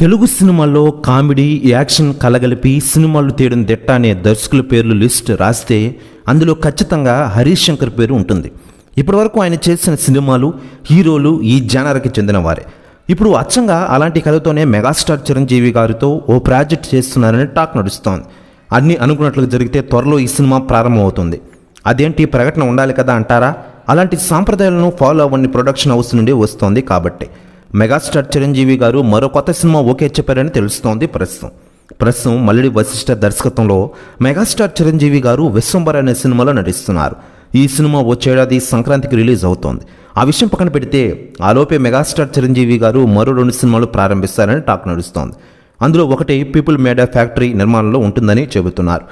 తెలుగు సినిమాల్లో comedy action కలగలిపి సినిమాలు తీయడం దిట్ట అనే దర్శకుల పేర్లు లిస్ట్ రాస్తే అందులో ఖచ్చితంగా హరీష్ శంకర్ పేరు ఉంటుంది ఇప్పటివరకు ఆయన చేసిన సినిమాలు హీరోలు ఈ జనర్కి చెందినవారే ఇప్పుడు అచ్చంగా అలాంటి కథతోనే మెగాస్టార్ చిరంజీవి గారితో ఓ ప్రాజెక్ట్ చేస్తున్నారని టాక్ నడుస్తోంది అన్ని అనుకున్నట్లు జరిగితే త్వరలో ఈ సినిమా ప్రారంభమవుతుంది అదేంటి ప్రకటన ఉండాలి కదా అంటారా అలాంటి సాంప్రదాయాలను ఫాలో అవ్వని ప్రొడక్షన్ హౌస్ నుండి వస్తోంది కాబట్టి మెగాస్టార్ చిరంజీవి గారు మరో కొత్త సినిమా ఓకే చెప్పారని తెలుస్తోంది ప్రస్తుతం ప్రస్తుతం మల్లడి వశిష్ట దర్శకత్వంలో మెగాస్టార్ చిరంజీవి గారు విశ్వంబర్ అనే సినిమాలో నటిస్తున్నారు ఈ సినిమా వచ్చేడాది సంక్రాంతికి రిలీజ్ అవుతోంది ఆ విషయం పక్కన పెడితే ఆలోపే మెగాస్టార్ చిరంజీవి గారు మరో రెండు సినిమాలు ప్రారంభిస్తారని టాక్ నడుస్తోంది అందులో ఒకటి పీపుల్ మేడా ఫ్యాక్టరీ నిర్మాణంలో ఉంటుందని చెబుతున్నారు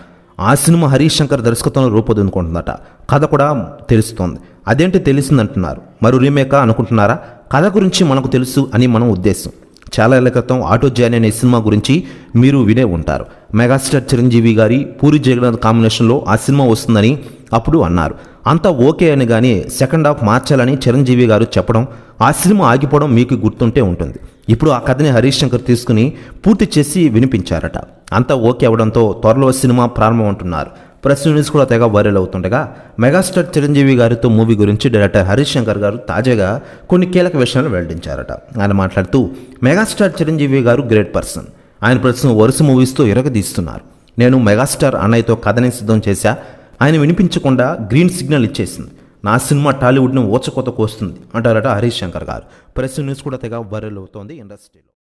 ఆ సినిమా హరీష్ శంకర్ దర్శకత్వంలో రూపొందుకుంటుందట కథ కూడా తెలుస్తోంది అదేంటి తెలిసిందంటున్నారు మరో రీమేకా అనుకుంటున్నారా కథ గురించి మనకు తెలుసు అని మనం ఉద్దేశం చాలా ఏళ్ళ క్రితం ఆటో జాయిన్ అనే సినిమా గురించి మీరు వినే ఉంటారు మెగాస్టార్ చిరంజీవి గారి పూరి జగన్నాథ్ కాంబినేషన్లో ఆ సినిమా వస్తుందని అప్పుడు అన్నారు అంతా ఓకే అని కానీ సెకండ్ హాఫ్ మార్చాలని చిరంజీవి గారు చెప్పడం ఆ సినిమా ఆగిపోవడం మీకు గుర్తుంటే ఉంటుంది ఇప్పుడు ఆ కథని హరీష్ శంకర్ తీసుకుని పూర్తి చేసి వినిపించారట అంతా ఓకే అవడంతో త్వరలో సినిమా ప్రారంభం అంటున్నారు ప్రెస్ న్యూస్ కూడా తెగ వైరల్ అవుతుండగా మెగాస్టార్ చిరంజీవి గారితో మూవీ గురించి డైరెక్టర్ హరీష్ శంకర్ గారు తాజాగా కొన్ని కీలక విషయాలు వెల్లడించారట ఆయన మాట్లాడుతూ మెగాస్టార్ చిరంజీవి గారు గ్రేట్ పర్సన్ ఆయన ప్రస్తుతం వరుస మూవీస్తో ఇరగదీస్తున్నారు నేను మెగాస్టార్ అన్నయ్యతో కథని సిద్ధం చేశా ఆయన వినిపించకుండా గ్రీన్ సిగ్నల్ ఇచ్చేసింది నా సినిమా టాలీవుడ్ను ఊచకొత కోస్తుంది అంటారట హరీష్ శంకర్ గారు ప్రెస్ న్యూస్ కూడా తెగ వైరల్ అవుతోంది ఇండస్ట్రీలో